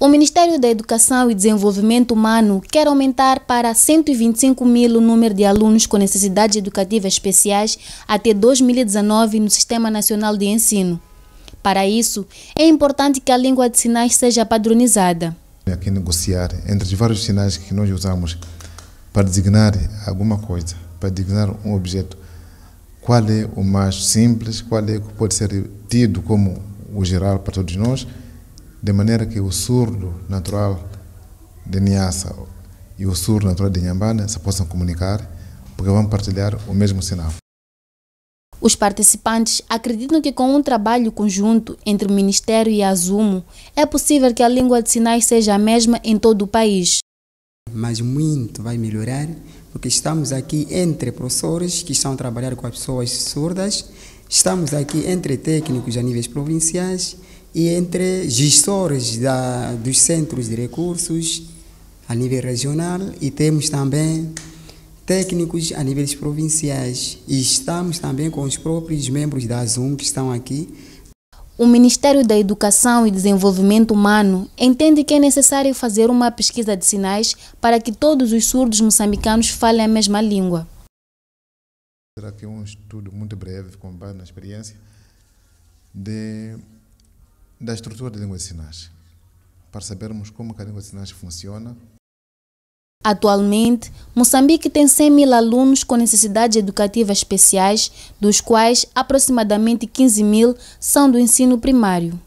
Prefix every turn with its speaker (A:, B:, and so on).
A: O Ministério da Educação e Desenvolvimento Humano quer aumentar para 125 mil o número de alunos com necessidades educativas especiais até 2019 no Sistema Nacional de Ensino. Para isso, é importante que a língua de sinais seja padronizada.
B: Aqui negociar entre os vários sinais que nós usamos para designar alguma coisa, para designar um objeto, qual é o mais simples, qual é o que pode ser tido como o geral para todos nós de maneira que o surdo natural de Niassa e o surdo natural de Nhambana se possam comunicar, porque vão partilhar o mesmo sinal.
A: Os participantes acreditam que com um trabalho conjunto entre o Ministério e a Azumo, é possível que a língua de sinais seja a mesma em todo o país.
C: Mas muito vai melhorar, porque estamos aqui entre professores que estão a trabalhar com as pessoas surdas, estamos aqui entre técnicos a níveis provinciais, e entre gestores da, dos centros de recursos a nível regional e temos também técnicos a níveis provinciais e estamos também com os próprios membros da ZUM que estão aqui.
A: O Ministério da Educação e Desenvolvimento Humano entende que é necessário fazer uma pesquisa de sinais para que todos os surdos moçambicanos falem a mesma língua.
B: Será que é um estudo muito breve, com base na experiência, de da estrutura da língua de sinais, para sabermos como a língua de sinais funciona.
A: Atualmente, Moçambique tem 100 mil alunos com necessidades educativas especiais, dos quais aproximadamente 15 mil são do ensino primário.